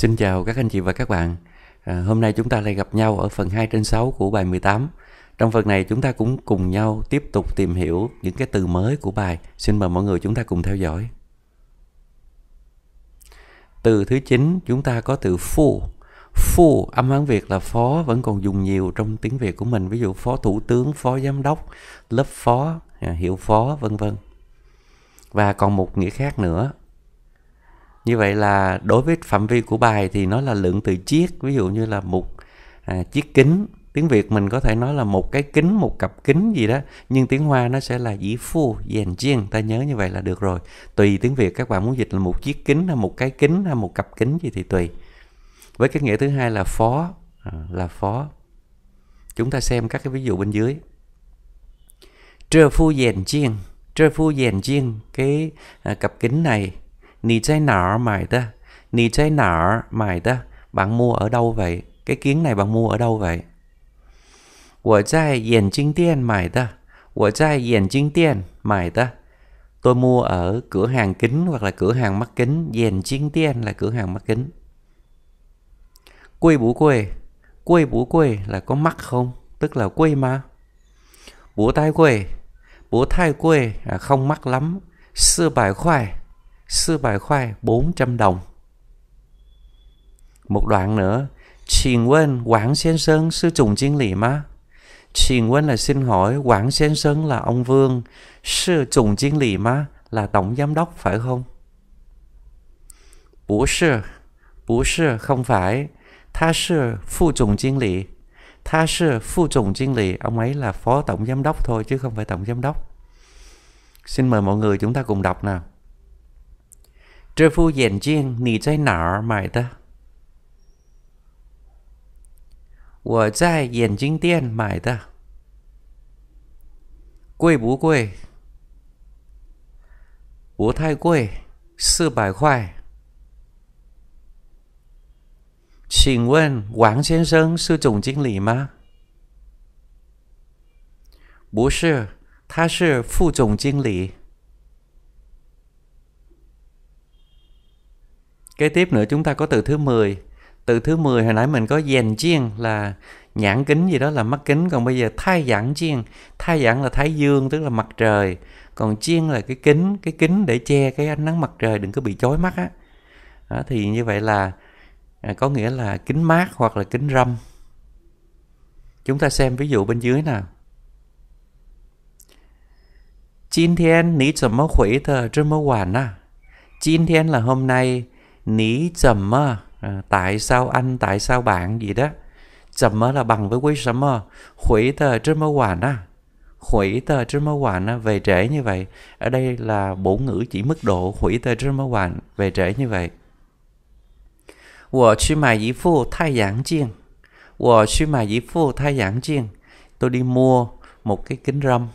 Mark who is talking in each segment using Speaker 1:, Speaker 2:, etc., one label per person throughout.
Speaker 1: Xin chào các anh chị và các bạn. À, hôm nay chúng ta lại gặp nhau ở phần 2 trên 6 của bài 18. Trong phần này chúng ta cũng cùng nhau tiếp tục tìm hiểu những cái từ mới của bài. Xin mời mọi người chúng ta cùng theo dõi. Từ thứ 9 chúng ta có từ phu. Phu âm Hán Việt là phó vẫn còn dùng nhiều trong tiếng Việt của mình. Ví dụ phó thủ tướng, phó giám đốc, lớp phó, à, hiệu phó vân vân. Và còn một nghĩa khác nữa như vậy là đối với phạm vi của bài thì nó là lượng từ chiếc ví dụ như là một à, chiếc kính tiếng việt mình có thể nói là một cái kính một cặp kính gì đó nhưng tiếng hoa nó sẽ là dĩ phu dèn chiên ta nhớ như vậy là được rồi tùy tiếng việt các bạn muốn dịch là một chiếc kính hay một cái kính hay một cặp kính gì thì tùy với cái nghĩa thứ hai là phó à, là phó chúng ta xem các cái ví dụ bên dưới trơ phu dèn chiên trơ phu dèn chiên cái à, cặp kính này Nì trái nở mày ta Nì trái nở mày ta Bạn mua ở đâu vậy? Cái kiến này bạn mua ở đâu vậy? Của trai yển chính tiên mày ta Của trai yển chính tiên mày ta Tôi mua ở cửa hàng kính hoặc là cửa hàng mắt kính Yển chính tiên là cửa hàng mắt kính Quê bú quê Quê bú quê là có mắc không? Tức là quê mà Bú tai quê Bú tai quê à, không mắc lắm Sư bài khoai sư bài khoai 400 đồng. Một đoạn nữa, Trình Quân, Quảng Sen Sơn sư trùng chính lý mà? Trình Quân là xin hỏi, Quảng Sen Sơn là ông Vương, sư trùng chính lý mà? Là tổng giám đốc phải không? Bố sư, bố sư không phải, tha sư phụ trùng chính lý. Tha sư phụ trùng chính lý, ông ấy là phó tổng giám đốc thôi chứ không phải tổng giám đốc. Xin mời mọi người chúng ta cùng đọc nào. 这副眼镜你在哪儿买的？我在眼镜店买的。贵不贵？不太贵，四百块。请问王先生是总经理吗？不是，他是副总经理。Kế tiếp nữa chúng ta có từ thứ 10. Từ thứ 10 hồi nãy mình có dàn chiên là nhãn kính gì đó là mắt kính. Còn bây giờ thai giảng chiên. Thai giảng là thái dương tức là mặt trời. Còn chiên là cái kính, cái kính để che cái ánh nắng mặt trời đừng có bị chói mắt á. Đó, thì như vậy là à, có nghĩa là kính mát hoặc là kính râm. Chúng ta xem ví dụ bên dưới nào. là hôm nay, ní chấm mơ à, tại sao anh tại sao bạn gì đó chấm mơ là bằng với quý sấm mơ hủy tờ chứ mơ hoàn à, hủy tờ chứ mơ hoàn à về trễ như vậy ở đây là bổ ngữ chỉ mức độ hủy tờ chứ mơ hoàn về trễ như vậy 我去买一副太阳镜，我去买一副太阳镜，tôi đi mua một cái kính râm.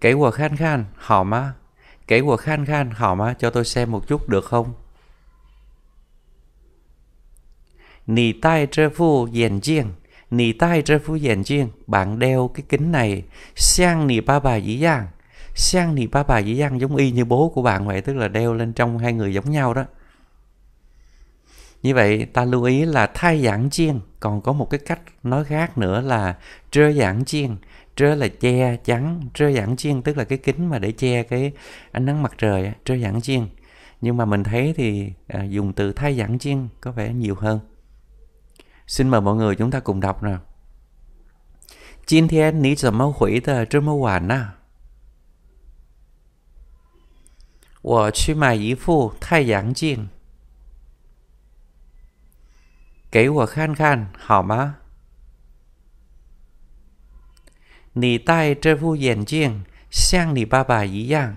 Speaker 1: Cái của khan khan, họ mà. Kể của khan khan họ má cho tôi xem một chút được không? Nì tai trơ phu dèn chiên Nì tai trơ phu dèn chiên Bạn đeo cái kính này Sang nì ba bà dĩ dàng Sang nì ba bà dĩ dàng giống y như bố của bạn vậy Tức là đeo lên trong hai người giống nhau đó như vậy ta lưu ý là thay giảng chiên còn có một cái cách nói khác nữa là trơ giảng chiên trơ là che chắn trơ giảng chiên tức là cái kính mà để che cái ánh nắng mặt trời trơ giảng chiên nhưng mà mình thấy thì à, dùng từ thay giảng chiên có vẻ nhiều hơn xin mời mọi người chúng ta cùng đọc nào hủy à? 今天你怎么回的这么晚呢、啊？我去买一副太阳镜，给我看看好吗？你戴这副眼镜像你爸爸一样。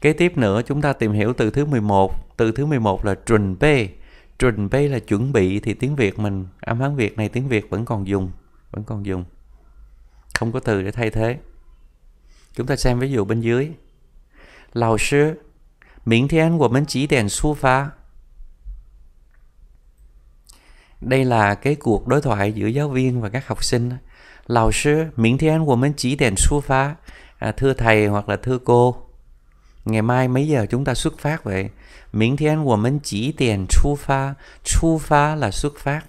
Speaker 1: Kế tiếp nữa chúng ta tìm hiểu từ thứ 11 Từ thứ 11 là chuẩn bị Chuẩn bị là chuẩn bị thì tiếng Việt mình Âm Hán Việt này tiếng Việt vẫn còn dùng Vẫn còn dùng Không có từ để thay thế Chúng ta xem ví dụ bên dưới Lão sư Miễn thiên của mình chỉ đèn xuất phát đây là cái cuộc đối thoại giữa giáo viên và các học sinh Lào sư, mình thiên của mình chỉ đèn xuất phát à, Thưa thầy hoặc là thưa cô Ngày mai mấy giờ chúng ta xuất phát vậy? Mình thiên của mình chỉ tiền xuất phát Xuất phát là xuất phát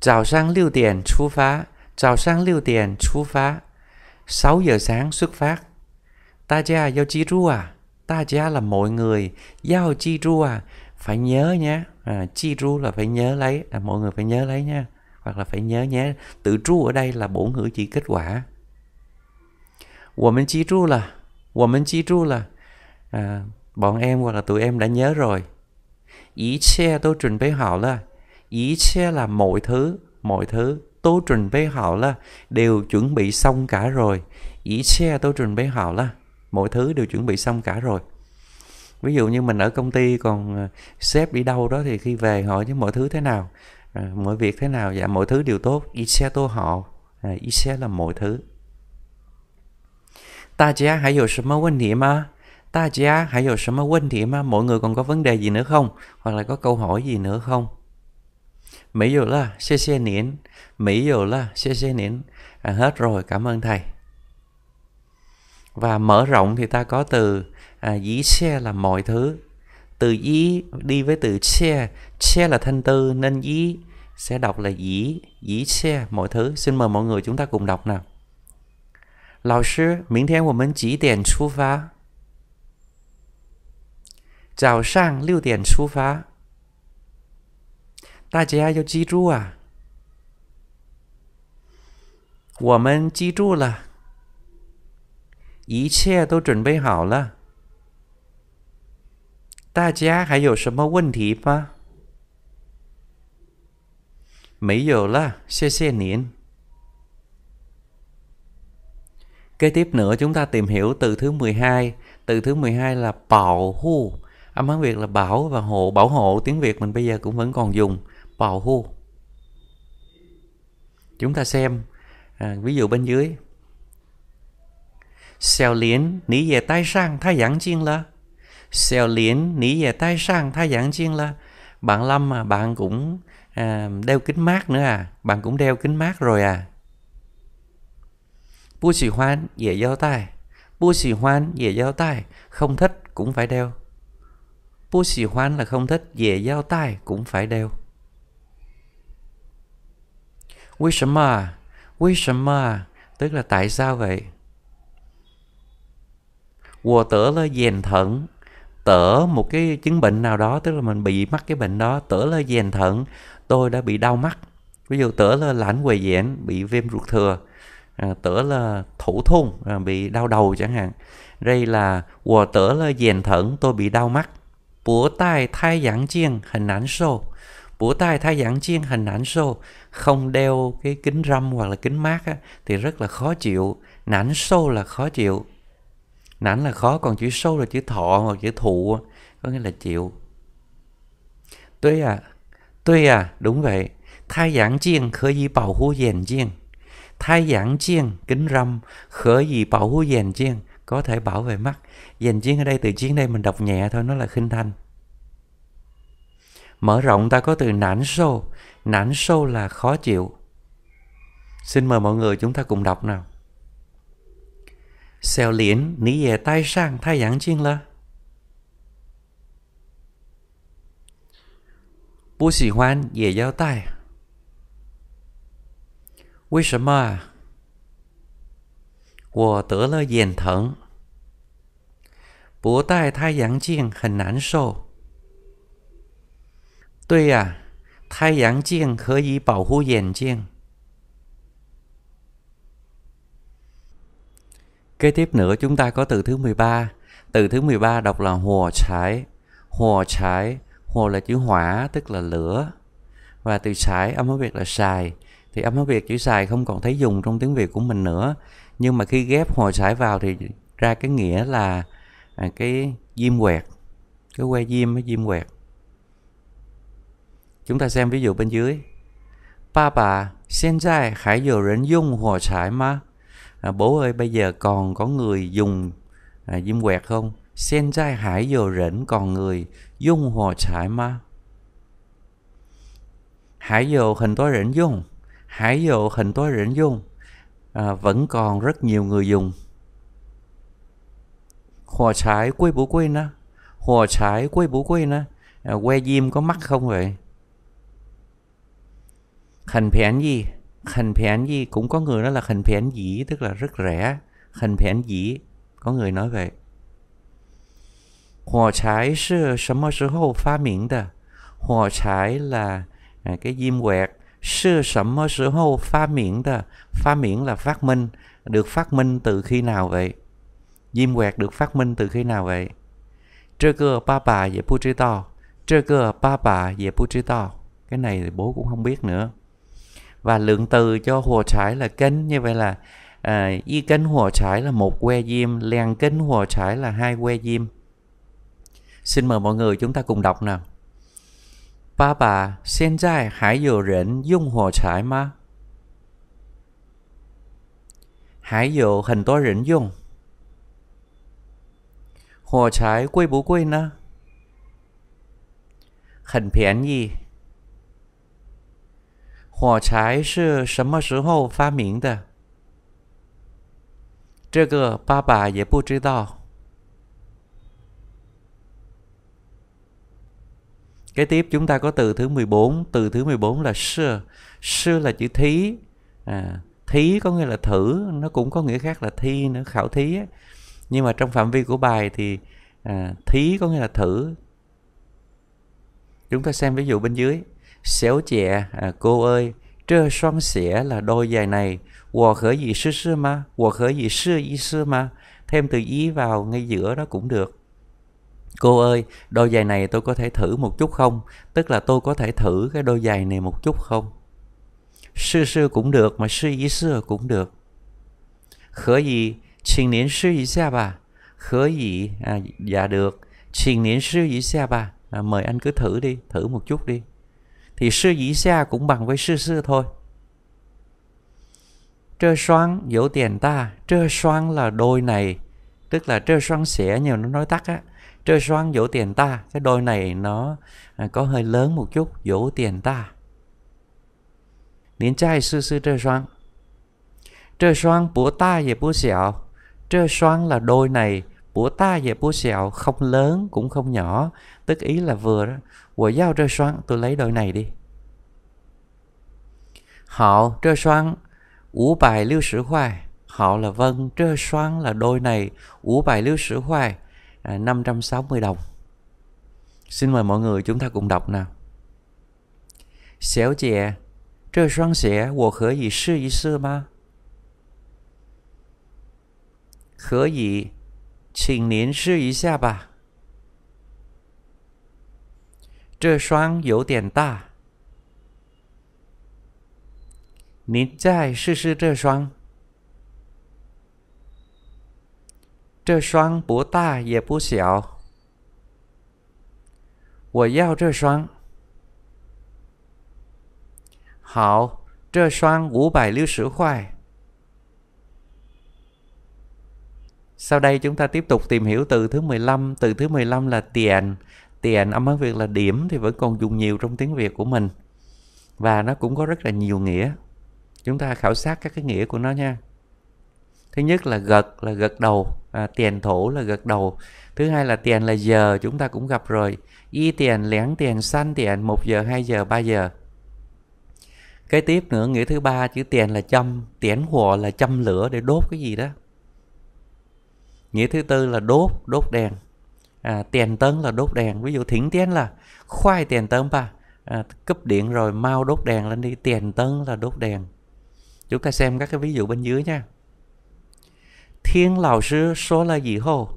Speaker 1: Chào sáng 6 điểm xuất phát Chào sáng 6 điểm xuất phát 6 giờ sáng xuất phát Ta gia giao chi à? Ta gia là mọi người Giao chi à? phải nhớ nhé à, chi ru là phải nhớ lấy à, mọi người phải nhớ lấy nha hoặc là phải nhớ nhé tự tru ở đây là bổ ngữ chỉ kết quả của mình chi tru là của mình chi tru là à, bọn em hoặc là tụi em đã nhớ rồi ý che tôi chuẩn bị họ là ý che là mọi thứ mọi thứ tôi chuẩn bị họ là đều chuẩn bị xong cả rồi ý che tôi chuẩn bị họ là mọi thứ đều chuẩn bị xong cả rồi ví dụ như mình ở công ty còn ờ, sếp đi đâu đó thì khi về hỏi chứ mọi thứ thế nào ờ, mọi việc thế nào dạ mọi thứ đều tốt y xe tô họ à, y xe là mọi thứ ta giá hãy hiểu sớm quên thì mà ta giá hãy hiểu sớm quên thì mà mọi người còn có vấn đề gì nữa không hoặc là có câu hỏi gì nữa không mỹ dù là xe xe niễn mỹ dù là xe xe niễn à, hết rồi cảm ơn thầy và mở rộng thì ta có từ à, dí xe là mọi thứ từ dí đi với từ xe xe là thanh tư nên dí sẽ đọc là dí dí xe mọi thứ xin mời mọi người chúng ta cùng đọc nào Lão 老师，明天我们几点出发？早上六点出发。大家要记住啊！我们记住了。一切都准备好了。大家还有什么问题吗？没有了，谢谢您。Kế tiếp nữa chúng ta tìm hiểu từ thứ 12. Từ thứ 12 là bảo hu. Âm Hán Việt là bảo và hộ. Bảo hộ tiếng Việt mình bây giờ cũng vẫn còn dùng. Bảo hu. Chúng ta xem. À, ví dụ bên dưới Xiao Lâm à, bạn cũng à, đeo kính mát nữa à? Bạn cũng đeo kính mát rồi à? Bu chỉ hoan, dễ giao tai. Bu chỉ hoan, dễ giao tai. Không thích cũng phải đeo. Bu chỉ hoan là không thích, về giao tai cũng phải đeo. 为什么？为什么？tức là tại sao vậy? quờ tở là dèn thận tở một cái chứng bệnh nào đó tức là mình bị mắc cái bệnh đó tở là dèn thận tôi đã bị đau mắt ví dụ tở là lãnh quầy dẹn bị viêm ruột thừa à, tở là thủ thun à, bị đau đầu chẳng hạn đây là quờ tở là dèn thận tôi bị đau mắt búa tai thai giảng chiên hình ảnh sô búa tai thai giảng chiên hình ảnh sô không đeo cái kính râm hoặc là kính mát á, thì rất là khó chịu nản sô là khó chịu nản là khó còn chữ sâu là chữ thọ hoặc chữ thụ có nghĩa là chịu tuy à tuy à đúng vậy thai giảng chiên khởi gì bảo hú dèn chiên thai giảng chiên kính râm khởi gì bảo hú dèn chiên có thể bảo vệ mắt dèn chiên ở đây từ chiên đây mình đọc nhẹ thôi nó là khinh thanh mở rộng ta có từ nản sâu nản sâu là khó chịu xin mời mọi người chúng ta cùng đọc nào 小林，你也戴上太阳镜了？不喜欢也要戴？为什么？我得了眼疼，不戴太阳镜很难受。对呀，太阳镜可以保护眼睛。Kế tiếp nữa chúng ta có từ thứ 13. Từ thứ 13 đọc là hồ trái. Hồ trái, hồ là chữ hỏa tức là lửa. Và từ sải âm hóa Việt là xài. Thì âm hóa Việt chữ xài không còn thấy dùng trong tiếng Việt của mình nữa. Nhưng mà khi ghép hồ sải vào thì ra cái nghĩa là à, cái diêm quẹt. Cái que diêm với diêm quẹt. Chúng ta xem ví dụ bên dưới. Ba bà, hiện tại hay có người dùng hồ sải không À, bố ơi bây giờ còn có người dùng à, diêm quẹt không xen trai hải dầu rỉnh còn người dùng hồ trải ma Hải dầu hình tối rỉnh dùng Hải dầu hình tối rỉnh dùng à, Vẫn còn rất nhiều người dùng Hồ trải quê bố quê nè Hồ trải quê bố quê nè à, Que diêm có mắc không vậy Hình phén gì khẩn phèn gì cũng có người nói là khẩn phèn gì tức là rất rẻ khẩn phèn gì có người nói vậy hỏa trái sư sớm sơ hô phá miệng đờ hỏa trái là à, cái diêm quẹt sư sớm sơ hô phá miệng đờ phá miệng là phát minh được phát minh từ khi nào vậy diêm quẹt được phát minh từ khi nào vậy trơ cơ ba bà dễ bu trí to trơ cơ ba bà dễ bu trí to cái này thì bố cũng không biết nữa và lượng từ cho hồ trái là kênh như vậy là à, y kênh hồ trái là một que diêm lèn kênh hồ trái là hai que diêm xin mời mọi người chúng ta cùng đọc nào ba bà hiện dài hải dầu rỉnh dung hồ trái mà hải dầu hình tố rỉnh dung hồ trái quê bố quê na hình phiến gì 火柴是什么时候发明的？这个爸爸也不知道。Kế tiếp chúng ta có từ thứ 14, từ thứ 14 là sư. Sư là chữ thí. À, thí có nghĩa là thử, nó cũng có nghĩa khác là thi nữa, khảo thí ấy. Nhưng mà trong phạm vi của bài thì à, thí có nghĩa là thử. Chúng ta xem ví dụ bên dưới xéo chẹ à, cô ơi trơ xoan xẻ là đôi giày này wò khởi gì sư sư mà wò khởi gì sư y sư mà thêm từ ý vào ngay giữa đó cũng được cô ơi đôi giày này tôi có thể thử một chút không tức là tôi có thể thử cái đôi giày này một chút không sư sư cũng được mà sư ý sư cũng được khởi gì xin đến sư ý xa bà khởi gì à, dạ được xin đến sư ý xa bà à, mời anh cứ thử đi thử một chút đi thì sư ý xa cũng bằng với sư sư thôi. Trơ xoang dấu tiền ta, trơ xoang là đôi này, tức là trơ xoang xẻ nhiều nó nói tắt á. Trơ xoang dấu tiền ta, cái đôi này nó à, có hơi lớn một chút, dấu tiền ta. Nín trai sư sư trơ xoang. Trơ xoang bố ta và bố xẻo. Trơ xoang là đôi này, búa ta về bố xèo không lớn cũng không nhỏ tức ý là vừa đó của dao rơi xoắn tôi lấy đôi này đi họ rơi xoắn ủ bài lưu sử hoài họ là vân rơi xoắn là đôi này ủ bài lưu sử hoài à, 560 đồng xin mời mọi người chúng ta cùng đọc nào xéo chè rơi xoắn xẻ của khởi gì sư gì sư ma khởi gì 请您试一下吧。这双有点大。您再试试这双。这双不大也不小。我要这双。好，这双五百六十块。Sau đây chúng ta tiếp tục tìm hiểu từ thứ 15. Từ thứ 15 là tiền. Tiền âm Hán Việt là điểm thì vẫn còn dùng nhiều trong tiếng Việt của mình. Và nó cũng có rất là nhiều nghĩa. Chúng ta khảo sát các cái nghĩa của nó nha. Thứ nhất là gật là gật đầu, à, tiền thổ là gật đầu. Thứ hai là tiền là giờ chúng ta cũng gặp rồi. Y tiền, lén tiền, xanh tiền, 1 giờ, 2 giờ, 3 giờ. Kế tiếp nữa nghĩa thứ ba chữ tiền là châm, tiền hùa là châm lửa để đốt cái gì đó nghĩa thứ tư là đốt đốt đèn à, tiền tấn là đốt đèn ví dụ thỉnh tiến là khoai tiền tấn ba à, cấp điện rồi mau đốt đèn lên đi tiền tấn là đốt đèn chúng ta xem các cái ví dụ bên dưới nha thiên lão sư số là gì hô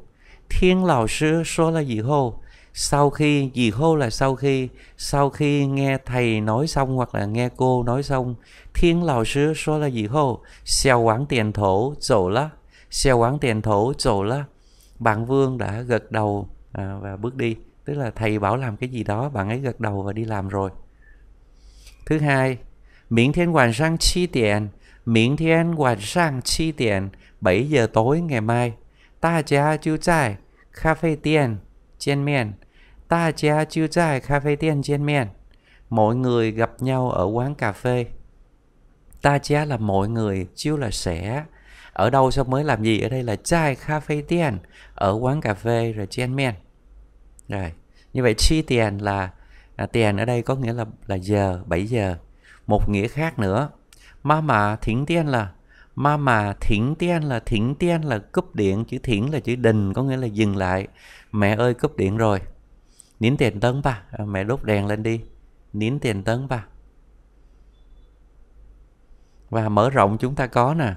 Speaker 1: thiên lão sư số là gì hô sau khi gì hô là sau khi sau khi nghe thầy nói xong hoặc là nghe cô nói xong thiên lão sư số là gì hô xèo quán tiền thổ dỗ lá xeo quán tiền thổ rồi là bạn vương đã gật đầu à, và bước đi tức là thầy bảo làm cái gì đó bạn ấy gật đầu và đi làm rồi thứ hai miễn thiên hoàn sang chi tiền miễn thiên hoàn sang chi tiền 7 giờ tối ngày mai ta cha chú trai cà phê tiền trên miền ta cha chú trai cà phê tiền trên miền mọi người gặp nhau ở quán cà phê ta cha là mọi người chiếu là sẽ ở đâu xong mới làm gì ở đây là chai cà phê tiền ở quán cà phê rồi chen men rồi như vậy chi tiền là à, tiền ở đây có nghĩa là là giờ 7 giờ một nghĩa khác nữa ma mà thỉnh tiền là ma mà thỉnh tiền là thỉnh tiền là cúp điện chữ thỉnh là chữ đình có nghĩa là dừng lại mẹ ơi cúp điện rồi nín tiền tấn ba à, mẹ đốt đèn lên đi nín tiền tấn ba và mở rộng chúng ta có nè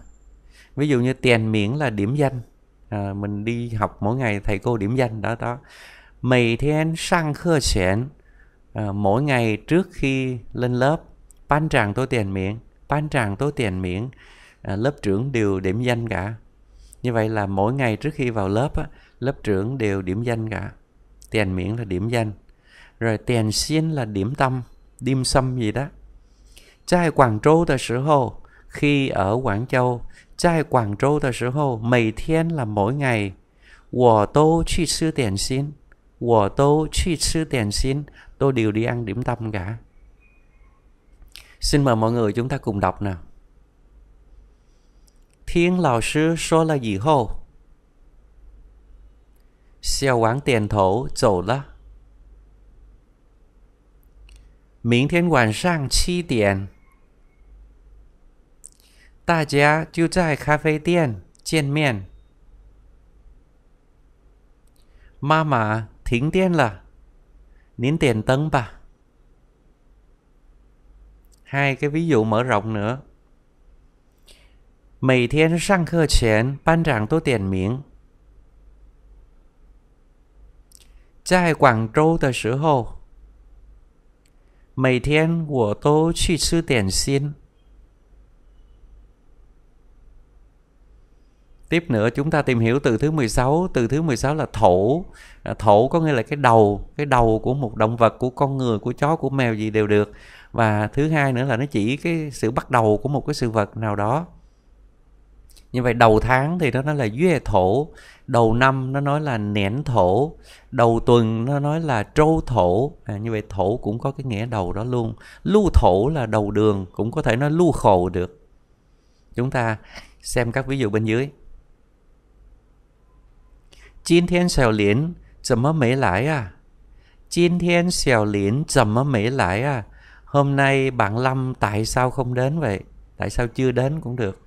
Speaker 1: ví dụ như tiền miếng là điểm danh à, mình đi học mỗi ngày thầy cô điểm danh đó đó mày thiên sang khơ xẻn à, mỗi ngày trước khi lên lớp ban tràng tôi tiền miệng ban tràng tôi tiền miệng à, lớp trưởng đều điểm danh cả như vậy là mỗi ngày trước khi vào lớp á, lớp trưởng đều điểm danh cả tiền miệng là điểm danh rồi tiền xin là điểm tâm điểm xâm gì đó trai quảng châu thời sự hồ khi ở quảng châu 在广州的时候，每天啦，每 ngày，我都去吃点心，我都去吃点心，tôi đều đi ăn điểm tâm cả. Xin mời mọi người chúng ta cùng đọc nào. Thiên lão sư số là gì hô? Xiao quán tiền thổ 走了。明天晚上七点。大家就在咖啡店见面。妈妈，停电了，您点灯吧。嗨，各位有没有呢？每天上课前，班长都点名。在广州的时候，每天我都去吃点心。Tiếp nữa chúng ta tìm hiểu từ thứ 16, từ thứ 16 là thổ. À, thổ có nghĩa là cái đầu, cái đầu của một động vật, của con người, của chó, của mèo gì đều được. Và thứ hai nữa là nó chỉ cái sự bắt đầu của một cái sự vật nào đó. Như vậy đầu tháng thì nó nói là duệ thổ, đầu năm nó nói là nẻn thổ, đầu tuần nó nói là trâu thổ. À, như vậy thổ cũng có cái nghĩa đầu đó luôn. Lưu thổ là đầu đường, cũng có thể nói lưu khổ được. Chúng ta xem các ví dụ bên dưới. 今天小林怎么没来啊？今天小林怎么没来 à? À? Hôm nay bạn Lâm tại sao không đến vậy? Tại sao chưa đến cũng được.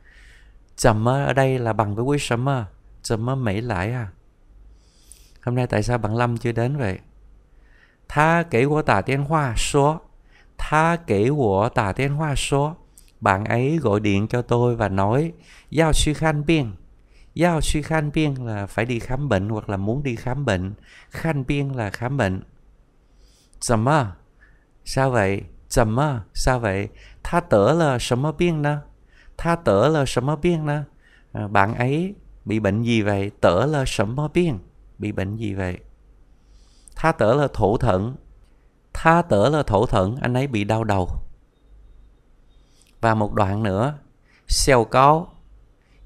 Speaker 1: Chầm ở đây là bằng với quý sấm à. Chầm ở Mỹ lại à. Hôm nay tại sao bạn Lâm chưa đến vậy? Tha kể của tả tiên hoa số. Tha kể của tả tiên hoa số. Bạn ấy gọi điện cho tôi và nói Giao sư Khan biên. Giao suy khan biên là phải đi khám bệnh hoặc là muốn đi khám bệnh. Khan biên là khám bệnh. Zầm mà? Sao vậy? Zầm mà? Sao vậy? Tha tở là sầm mà biên đó? Tha tở là sầm mà biên đó? À, bạn ấy bị bệnh gì vậy? Tở là sầm mà biên? Bị bệnh gì vậy? Tha tở là thổ thận. Tha tở là thổ thận, anh ấy bị đau đầu. Và một đoạn nữa, xèo cáo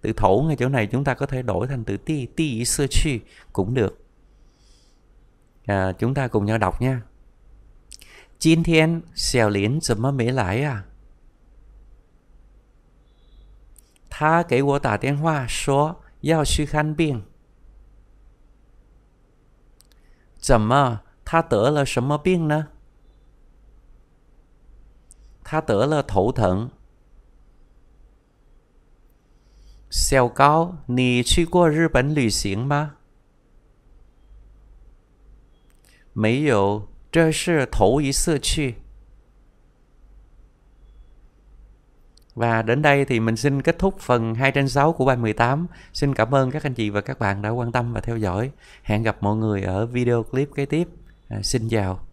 Speaker 1: từ thổ ngay chỗ này chúng ta có thể đổi thành từ ti ti sơ chi cũng được à, chúng ta cùng nhau đọc nha Jin thiên xèo liến giờ mà mấy lái à Tha cái wo tả điện hoa số Yào sư khăn biên Dầm mà Tha tớ là sầm mà biên nè Tha tớ là thổ thận 小高，你去过日本旅行吗？没有，这是头一次去。Và đến đây thì mình xin kết thúc phần 2 trên 6 của bài 18. Xin cảm ơn các anh chị và các bạn đã quan tâm và theo dõi. Hẹn gặp mọi người ở video clip kế tiếp. À, xin chào.